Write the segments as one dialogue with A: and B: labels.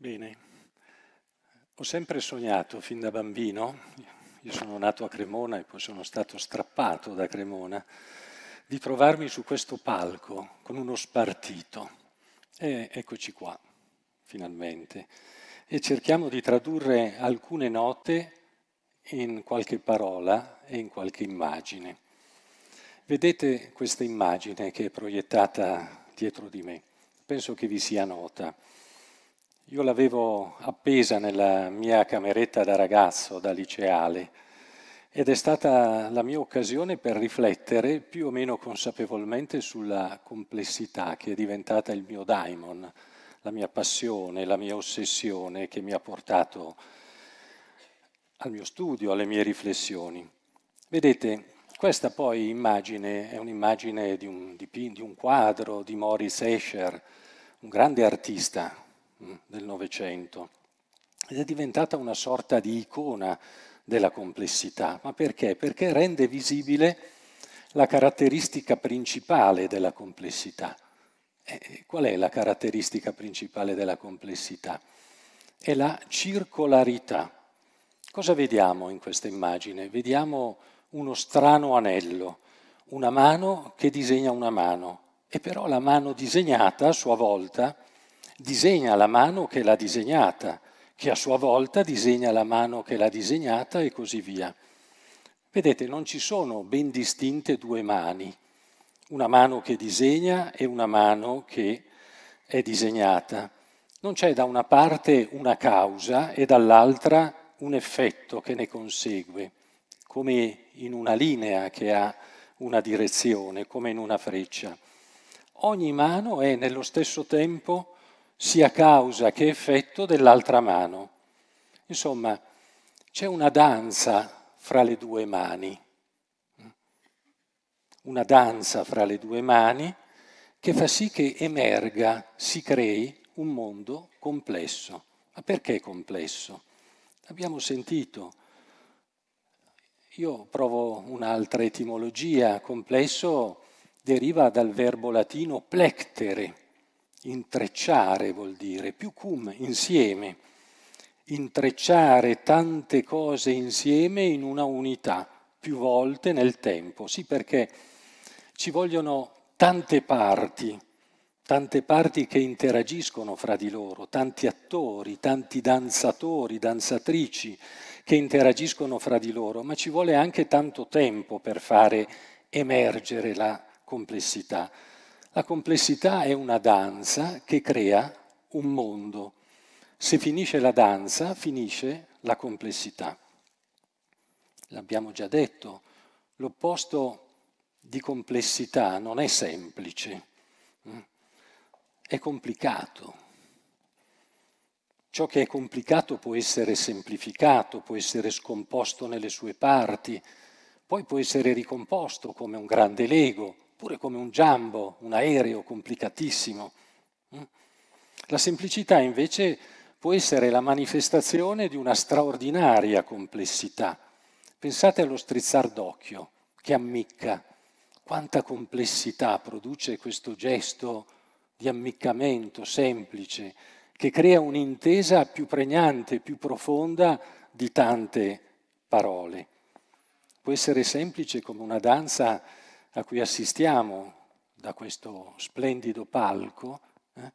A: Bene, ho sempre sognato fin da bambino, io sono nato a Cremona e poi sono stato strappato da Cremona, di trovarmi su questo palco con uno spartito. E eccoci qua, finalmente. E cerchiamo di tradurre alcune note in qualche parola e in qualche immagine. Vedete questa immagine che è proiettata dietro di me, penso che vi sia nota. Io l'avevo appesa nella mia cameretta da ragazzo, da liceale, ed è stata la mia occasione per riflettere più o meno consapevolmente sulla complessità che è diventata il mio daimon, la mia passione, la mia ossessione che mi ha portato al mio studio, alle mie riflessioni. Vedete, questa poi immagine è un'immagine di un, di un quadro di Maurice Escher, un grande artista, del Novecento ed è diventata una sorta di icona della complessità. Ma perché? Perché rende visibile la caratteristica principale della complessità. E eh, eh, qual è la caratteristica principale della complessità? È la circolarità. Cosa vediamo in questa immagine? Vediamo uno strano anello, una mano che disegna una mano, e però la mano disegnata a sua volta disegna la mano che l'ha disegnata, che a sua volta disegna la mano che l'ha disegnata e così via. Vedete, non ci sono ben distinte due mani, una mano che disegna e una mano che è disegnata. Non c'è da una parte una causa e dall'altra un effetto che ne consegue, come in una linea che ha una direzione, come in una freccia. Ogni mano è nello stesso tempo sia causa che effetto dell'altra mano. Insomma, c'è una danza fra le due mani, una danza fra le due mani che fa sì che emerga, si crei un mondo complesso. Ma perché complesso? Abbiamo sentito, io provo un'altra etimologia, complesso deriva dal verbo latino plectere, intrecciare vuol dire, più cum, insieme, intrecciare tante cose insieme in una unità, più volte nel tempo. Sì, perché ci vogliono tante parti, tante parti che interagiscono fra di loro, tanti attori, tanti danzatori, danzatrici che interagiscono fra di loro, ma ci vuole anche tanto tempo per fare emergere la complessità. La complessità è una danza che crea un mondo. Se finisce la danza, finisce la complessità. L'abbiamo già detto, l'opposto di complessità non è semplice, mm? è complicato. Ciò che è complicato può essere semplificato, può essere scomposto nelle sue parti, poi può essere ricomposto come un grande lego, oppure come un jumbo, un aereo complicatissimo. Mm? La semplicità invece può essere la manifestazione di una straordinaria complessità. Pensate allo strizzar d'occhio che ammicca. Quanta complessità produce questo gesto di ammiccamento semplice che crea un'intesa più pregnante, più profonda di tante parole. Può essere semplice come una danza a cui assistiamo da questo splendido palco, eh,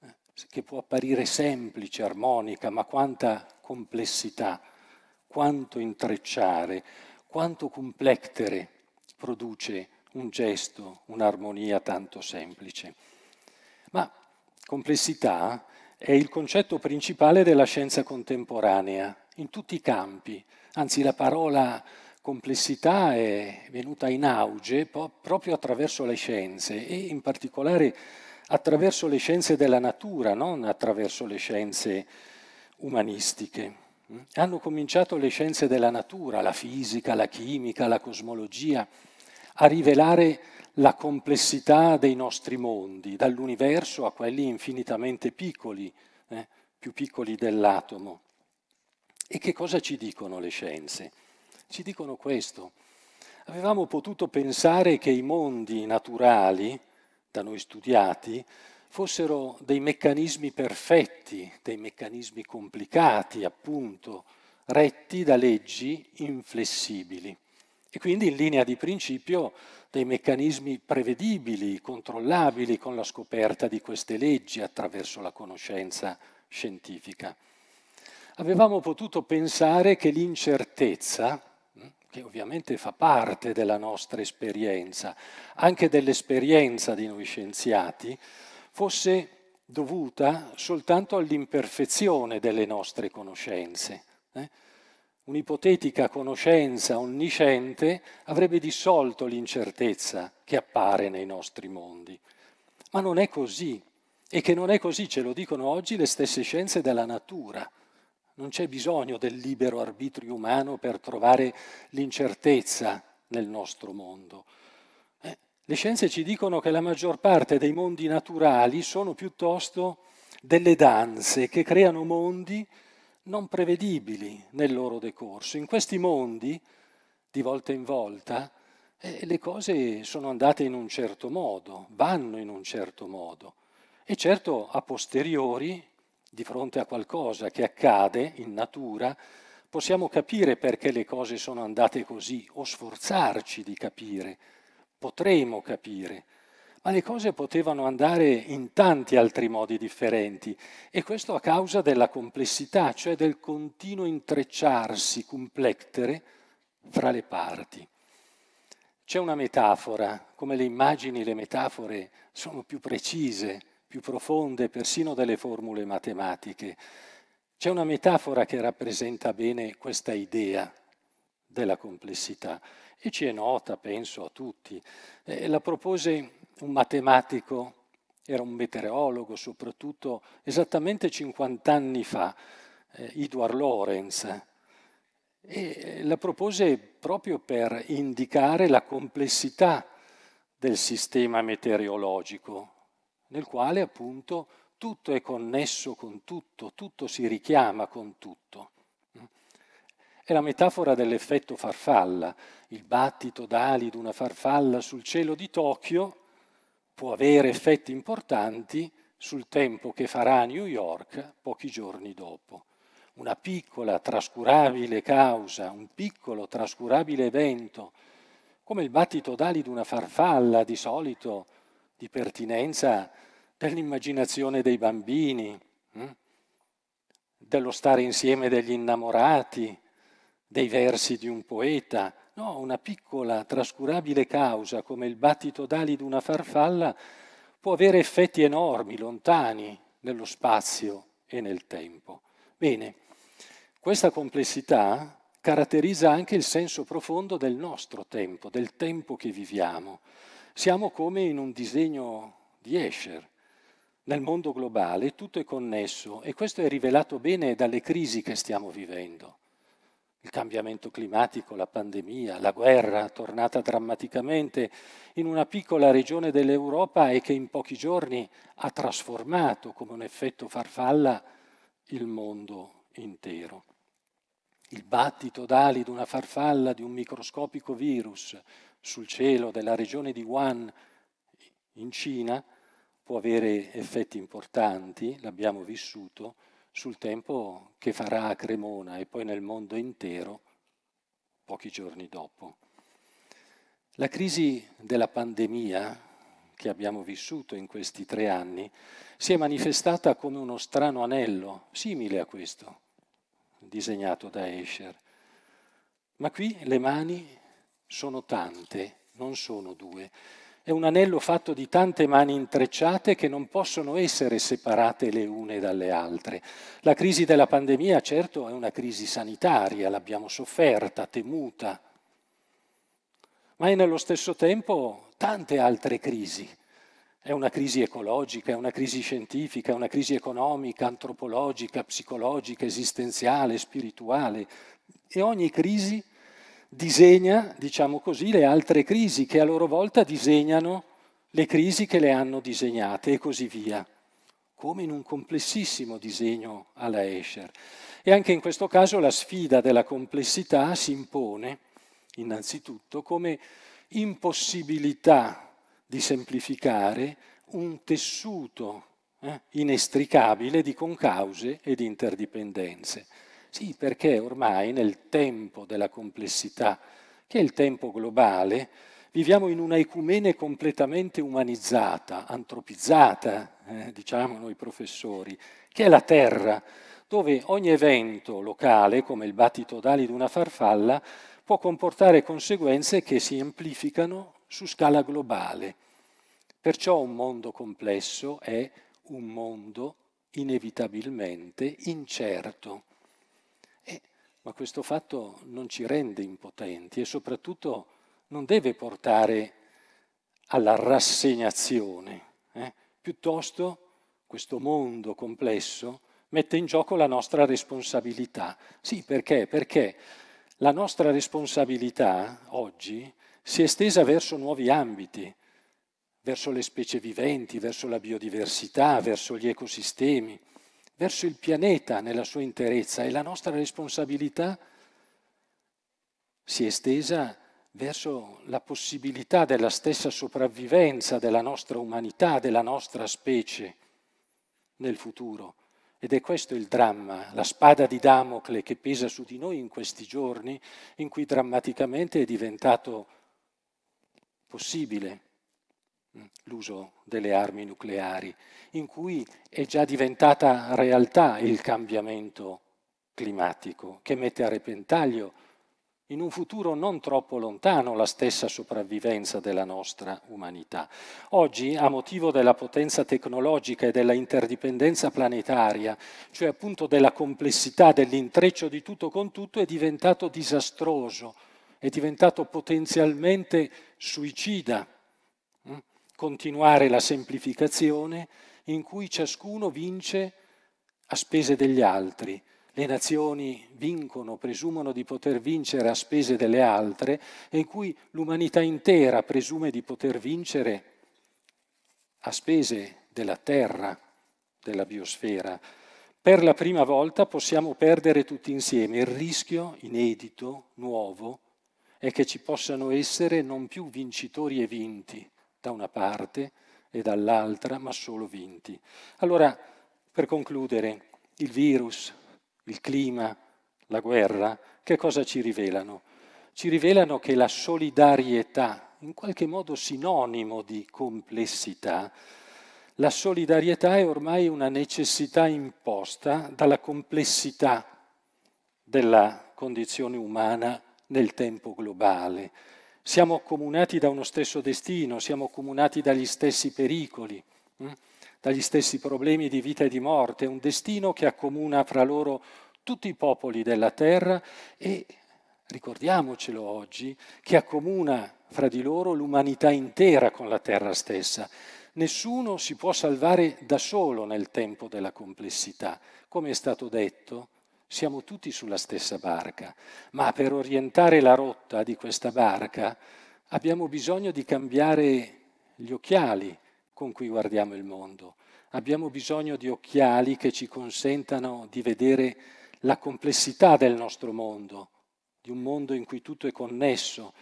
A: eh, che può apparire semplice, armonica, ma quanta complessità, quanto intrecciare, quanto complettere produce un gesto, un'armonia tanto semplice. Ma complessità è il concetto principale della scienza contemporanea, in tutti i campi, anzi la parola complessità è venuta in auge proprio attraverso le scienze e in particolare attraverso le scienze della natura, non attraverso le scienze umanistiche. Hanno cominciato le scienze della natura, la fisica, la chimica, la cosmologia, a rivelare la complessità dei nostri mondi, dall'universo a quelli infinitamente piccoli, eh, più piccoli dell'atomo. E che cosa ci dicono le scienze? ci dicono questo. Avevamo potuto pensare che i mondi naturali, da noi studiati, fossero dei meccanismi perfetti, dei meccanismi complicati, appunto, retti da leggi inflessibili e quindi in linea di principio dei meccanismi prevedibili, controllabili con la scoperta di queste leggi attraverso la conoscenza scientifica. Avevamo potuto pensare che l'incertezza, che ovviamente fa parte della nostra esperienza, anche dell'esperienza di noi scienziati, fosse dovuta soltanto all'imperfezione delle nostre conoscenze. Eh. Un'ipotetica conoscenza onnisciente avrebbe dissolto l'incertezza che appare nei nostri mondi. Ma non è così, e che non è così ce lo dicono oggi le stesse scienze della natura. Non c'è bisogno del libero arbitrio umano per trovare l'incertezza nel nostro mondo. Eh, le scienze ci dicono che la maggior parte dei mondi naturali sono piuttosto delle danze che creano mondi non prevedibili nel loro decorso. In questi mondi, di volta in volta, eh, le cose sono andate in un certo modo, vanno in un certo modo. E certo, a posteriori, di fronte a qualcosa che accade in natura, possiamo capire perché le cose sono andate così o sforzarci di capire, potremo capire. Ma le cose potevano andare in tanti altri modi differenti e questo a causa della complessità, cioè del continuo intrecciarsi, complettere fra le parti. C'è una metafora, come le immagini, le metafore sono più precise, più profonde, persino delle formule matematiche. C'è una metafora che rappresenta bene questa idea della complessità e ci è nota, penso, a tutti. Eh, la propose un matematico, era un meteorologo soprattutto, esattamente 50 anni fa, eh, Edward Lorenz, e la propose proprio per indicare la complessità del sistema meteorologico, nel quale appunto tutto è connesso con tutto, tutto si richiama con tutto. È la metafora dell'effetto farfalla, il battito d'ali di una farfalla sul cielo di Tokyo può avere effetti importanti sul tempo che farà New York pochi giorni dopo. Una piccola trascurabile causa, un piccolo trascurabile evento, come il battito d'ali di una farfalla di solito di pertinenza per l'immaginazione dei bambini, mm? dello stare insieme degli innamorati, dei versi di un poeta. No, una piccola, trascurabile causa come il battito d'ali di una farfalla può avere effetti enormi, lontani, nello spazio e nel tempo. Bene, questa complessità caratterizza anche il senso profondo del nostro tempo, del tempo che viviamo. Siamo come in un disegno di Escher, nel mondo globale tutto è connesso e questo è rivelato bene dalle crisi che stiamo vivendo. Il cambiamento climatico, la pandemia, la guerra tornata drammaticamente in una piccola regione dell'Europa e che in pochi giorni ha trasformato come un effetto farfalla il mondo intero. Il battito d'ali di una farfalla di un microscopico virus sul cielo della regione di Wuhan in Cina può avere effetti importanti, l'abbiamo vissuto, sul tempo che farà a Cremona e poi nel mondo intero pochi giorni dopo. La crisi della pandemia che abbiamo vissuto in questi tre anni si è manifestata come uno strano anello, simile a questo, disegnato da Escher. Ma qui le mani sono tante, non sono due. È un anello fatto di tante mani intrecciate che non possono essere separate le une dalle altre. La crisi della pandemia, certo, è una crisi sanitaria, l'abbiamo sofferta, temuta, ma è nello stesso tempo tante altre crisi. È una crisi ecologica, è una crisi scientifica, è una crisi economica, antropologica, psicologica, esistenziale, spirituale. E ogni crisi disegna, diciamo così, le altre crisi che a loro volta disegnano le crisi che le hanno disegnate e così via, come in un complessissimo disegno alla Escher. E anche in questo caso la sfida della complessità si impone innanzitutto come impossibilità di semplificare un tessuto eh, inestricabile di concause e di interdipendenze. Sì, perché ormai nel tempo della complessità, che è il tempo globale, viviamo in una ecumene completamente umanizzata, antropizzata, eh, diciamo noi professori, che è la Terra, dove ogni evento locale, come il battito d'ali di una farfalla, può comportare conseguenze che si amplificano su scala globale. Perciò un mondo complesso è un mondo inevitabilmente incerto ma questo fatto non ci rende impotenti e soprattutto non deve portare alla rassegnazione. Eh? Piuttosto questo mondo complesso mette in gioco la nostra responsabilità. Sì, perché? Perché la nostra responsabilità oggi si è estesa verso nuovi ambiti, verso le specie viventi, verso la biodiversità, verso gli ecosistemi verso il pianeta nella sua interezza e la nostra responsabilità si è estesa verso la possibilità della stessa sopravvivenza della nostra umanità, della nostra specie nel futuro. Ed è questo il dramma, la spada di Damocle che pesa su di noi in questi giorni, in cui drammaticamente è diventato possibile l'uso delle armi nucleari, in cui è già diventata realtà il cambiamento climatico che mette a repentaglio in un futuro non troppo lontano la stessa sopravvivenza della nostra umanità. Oggi, a motivo della potenza tecnologica e della interdipendenza planetaria, cioè appunto della complessità, dell'intreccio di tutto con tutto, è diventato disastroso, è diventato potenzialmente suicida continuare la semplificazione in cui ciascuno vince a spese degli altri. Le nazioni vincono, presumono di poter vincere a spese delle altre e in cui l'umanità intera presume di poter vincere a spese della terra, della biosfera. Per la prima volta possiamo perdere tutti insieme. Il rischio inedito, nuovo, è che ci possano essere non più vincitori e vinti, da una parte e dall'altra, ma solo vinti. Allora, per concludere, il virus, il clima, la guerra, che cosa ci rivelano? Ci rivelano che la solidarietà, in qualche modo sinonimo di complessità, la solidarietà è ormai una necessità imposta dalla complessità della condizione umana nel tempo globale, siamo accomunati da uno stesso destino, siamo accomunati dagli stessi pericoli, mm? dagli stessi problemi di vita e di morte, un destino che accomuna fra loro tutti i popoli della terra e, ricordiamocelo oggi, che accomuna fra di loro l'umanità intera con la terra stessa. Nessuno si può salvare da solo nel tempo della complessità. Come è stato detto, siamo tutti sulla stessa barca, ma per orientare la rotta di questa barca abbiamo bisogno di cambiare gli occhiali con cui guardiamo il mondo. Abbiamo bisogno di occhiali che ci consentano di vedere la complessità del nostro mondo, di un mondo in cui tutto è connesso,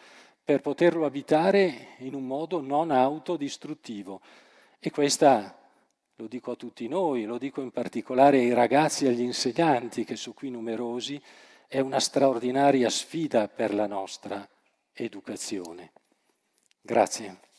A: per poterlo abitare in un modo non autodistruttivo. E questa lo dico a tutti noi, lo dico in particolare ai ragazzi e agli insegnanti che sono qui numerosi, è una straordinaria sfida per la nostra educazione. Grazie.